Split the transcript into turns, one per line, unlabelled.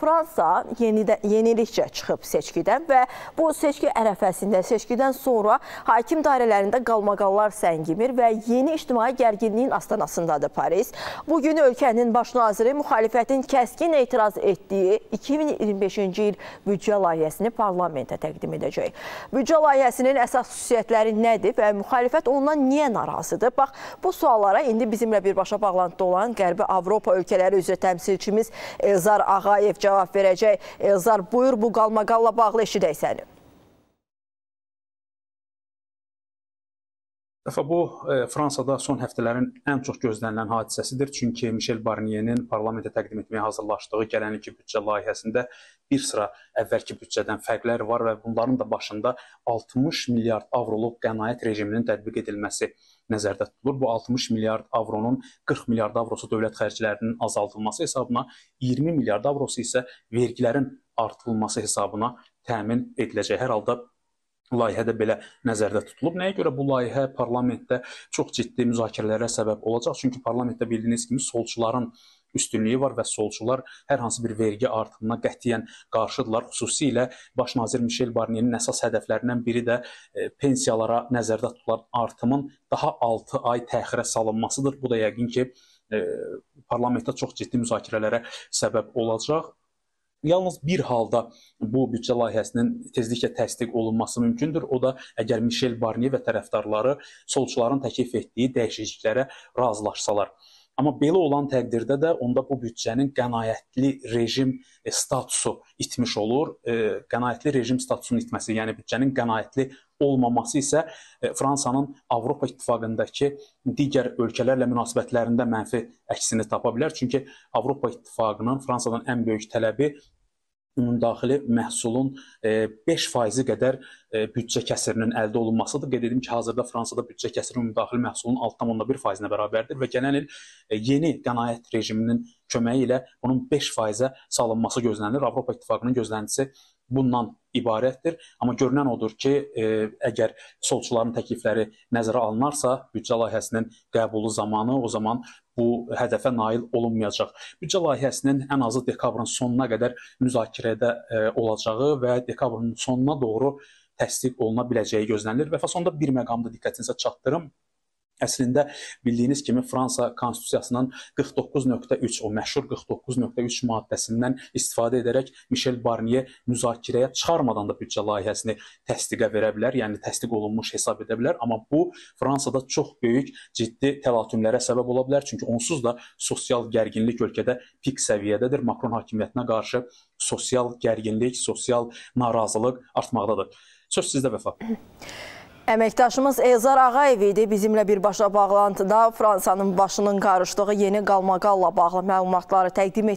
Fransa yenidə, yenilikcə çıxıb seçkidən və bu seçki ərəfəsində, seçkidən sonra hakim dairələrində qalmaqallar səngimir və yeni ictimai gərginliyin astanasındadır Paris. Bugün ölkənin baş naziri müxalifətin kəskin etiraz etdiyi 2025-ci il büdcə layihəsini parlamentə təqdim edəcək. Büdcə layihəsinin əsas xüsusiyyətləri nədir və müxalifət ondan niyə narazıdır? Bax, bu suallara indi bizimlə birbaşa bağlantıda olan Qərbi Avropa ölkələri üzrə təmsilçimiz Elzar Ağayev cavab cavab verəcək. Elzar, buyur bu qalmaqalla bağlı eşidək səni.
Dəfə bu e, Fransada son həftələrin ən çox gözlənilən hadisəsidir. Çünki Mişel Barniyerin parlamentə təqdim etməyə hazırlaşdığı gələn iki büdcə layihəsində bir sıra əvvəlki büdcədən fərqlər var və bunların da başında 60 milyard avroluq qənaət rejiminin tətbiq edilməsi nəzərdə tutulur. Bu 60 milyard avronun 40 milyard avrosu dövlət xərclərinin azaldılması hesabına, 20 milyard avrosu isə vergilərin artırılması hesabına təmin ediləcək. Hər halda layihədə belə nəzərdə tutulub. Nəyə görə bu layihə parlamentdə çox ciddi müzakirələrə səbəb olacaq? Çünki parlamentdə bildiyiniz kimi solçuların üstünlüyü var və solçular hər hansı bir vergi artımına qətiyyən qarşıdırlar. Xüsusilə baş nazir Mişel Barniyerin əsas hədəflərindən biri də e, pensiyalara nəzərdə tutulan artımın daha 6 ay təxirə salınmasıdır. Bu da yəqin ki, e, parlamentdə çox ciddi müzakirələrə səbəb olacaq. Yalnız bir halda bu büdcə layihəsinin tezliklə təsdiq olunması mümkündür. O da əgər Mişel Barnier və tərəfdarları solçuların təklif etdiyi dəyişikliklərə razılaşsalar. Amma belə olan təqdirdə də onda bu büdcənin qənaətli rejim e, statusu itmiş olur. E, qənaətli rejim statusunun itməsi, yəni büdcənin qənaətli olmaması isə e, Fransanın Avropa İttifaqındakı digər ölkələrlə münasibətlərində mənfi əksini tapa bilər. Çünki Avropa İttifaqının Fransadan ən böyük tələbi ümumdaxili məhsulun 5% e, qədər e, büdcə kəsirinin əldə olunmasıdır. Qeyd edim ki, hazırda Fransada büdcə kəsiri ümumdaxili məhsulun 6.1%-ə bərabərdir və gələn il e, yeni qənaət rejiminin köməyi ilə bunun 5%-ə salınması gözlənilir. Avropa İttifaqının gözləntisi bundan ibarətdir. Amma görünən odur ki, e, əgər solçuların təklifləri nəzərə alınarsa, büdcə layihəsinin qəbulu zamanı o zaman bu hədəfə nail olunmayacaq. Büdcə layihəsinin ən azı dekabrın sonuna qədər müzakirədə e, olacağı və dekabrın sonuna doğru təsdiq oluna biləcəyi gözlənilir. Və sonda bir məqamda diqqətinizə çatdırım. Əslində bildiyiniz kimi Fransa konstitusiyasının 49.3 o məşhur 49.3 maddəsindən istifadə edərək Michel Barnier müzakirəyə çıxarmadan da büdcə layihəsini təsdiqə verə bilər, yəni təsdiq olunmuş hesab edə bilər, amma bu Fransada çox böyük ciddi təlatümlərə səbəb ola bilər, çünki onsuz da sosial gərginlik ölkədə pik səviyyədədir. Makron hakimiyyətinə qarşı sosial gərginlik, sosial narazılıq artmaqdadır. Söz sizdə Vəfa.
Əməkdaşımız Ezar Ağayev idi. Bizimlə birbaşa bağlantıda Fransanın başının qarışdığı yeni qalmaqalla bağlı məlumatları təqdim etdi.